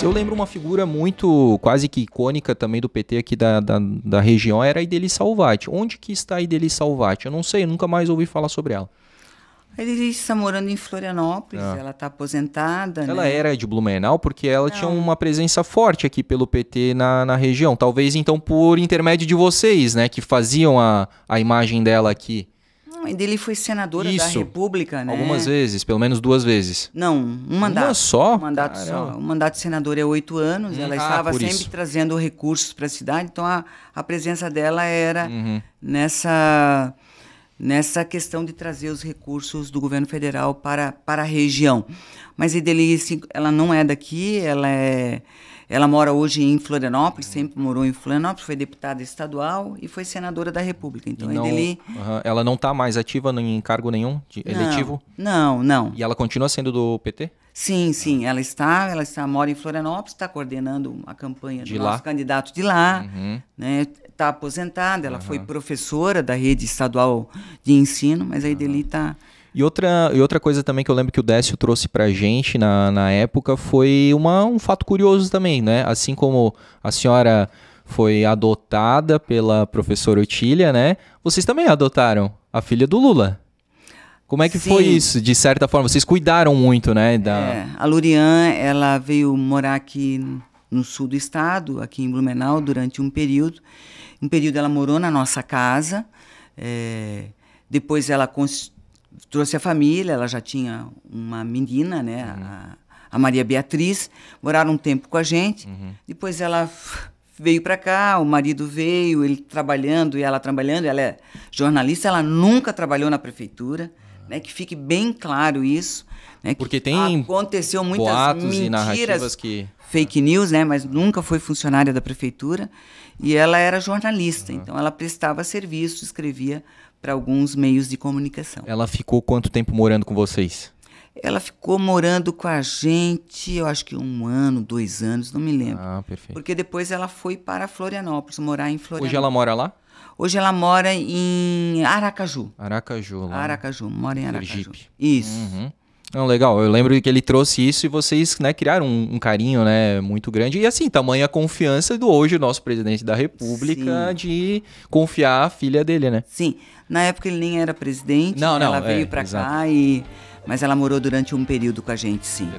Eu lembro uma figura muito quase que icônica também do PT aqui da, da, da região, era a Ideli Salvati. Onde que está a Ideli Salvati? Eu não sei, nunca mais ouvi falar sobre ela. A Ideli está morando em Florianópolis, ah. ela está aposentada. Ela né? era de Blumenau porque ela não. tinha uma presença forte aqui pelo PT na, na região. Talvez então por intermédio de vocês, né, que faziam a, a imagem dela aqui mãe dele foi senadora Isso. da República, né? Algumas vezes, pelo menos duas vezes. Não, um mandato. Uma só? Um mandato Caramba. só. O mandato de senador é oito anos, hum, ela ah, estava sempre isso. trazendo recursos para a cidade, então a, a presença dela era uhum. nessa nessa questão de trazer os recursos do governo federal para, para a região. Mas Idelice, ela não é daqui, ela é ela mora hoje em Florianópolis, sempre morou em Florianópolis, foi deputada estadual e foi senadora da República. Então, não, Edeli... Uhum, ela não está mais ativa em cargo nenhum de não, eletivo? Não, não. E ela continua sendo do PT? Sim, sim. Ela está, ela está mora em Florianópolis, está coordenando a campanha de do lá? nosso candidato de lá. Uhum. Né? está aposentada, ela uhum. foi professora da rede estadual de ensino, mas a Ideli está. E outra, e outra coisa também que eu lembro que o Décio trouxe a gente na, na época foi uma, um fato curioso também, né? Assim como a senhora foi adotada pela professora Otília, né? Vocês também adotaram a filha do Lula. Como é que Sim. foi isso? De certa forma, vocês cuidaram muito, né? Da... É, a Lurian, ela veio morar aqui no sul do estado, aqui em Blumenau, durante um período. Um período ela morou na nossa casa, é, depois ela trouxe a família, ela já tinha uma menina, né, uhum. a, a, Maria Beatriz, moraram um tempo com a gente, uhum. depois ela veio para cá, o marido veio, ele trabalhando e ela trabalhando, ela é jornalista, ela nunca trabalhou na prefeitura, né? Que fique bem claro isso, né? Porque tem aconteceu muitas boatos mentiras, e narrativas que fake news, né? Mas nunca foi funcionária da prefeitura e ela era jornalista, então ela prestava serviço, escrevia para alguns meios de comunicação. Ela ficou quanto tempo morando com vocês? Ela ficou morando com a gente, eu acho que um ano, dois anos, não me lembro. Ah, perfeito. Porque depois ela foi para Florianópolis, morar em Florianópolis. Hoje ela mora lá? Hoje ela mora em Aracaju. Aracaju, lá. Aracaju, mora em Aracaju. Sergipe. Isso. Uhum. Não, legal. Eu lembro que ele trouxe isso e vocês né, criaram um, um, carinho né, muito grande. E assim, tamanha confiança do hoje nosso presidente da República Sim. de confiar a filha dele, né? Sim. Na época ele nem era presidente. Não, não. Ela é, veio para cá e mas ela morou durante um período com a gente, sim.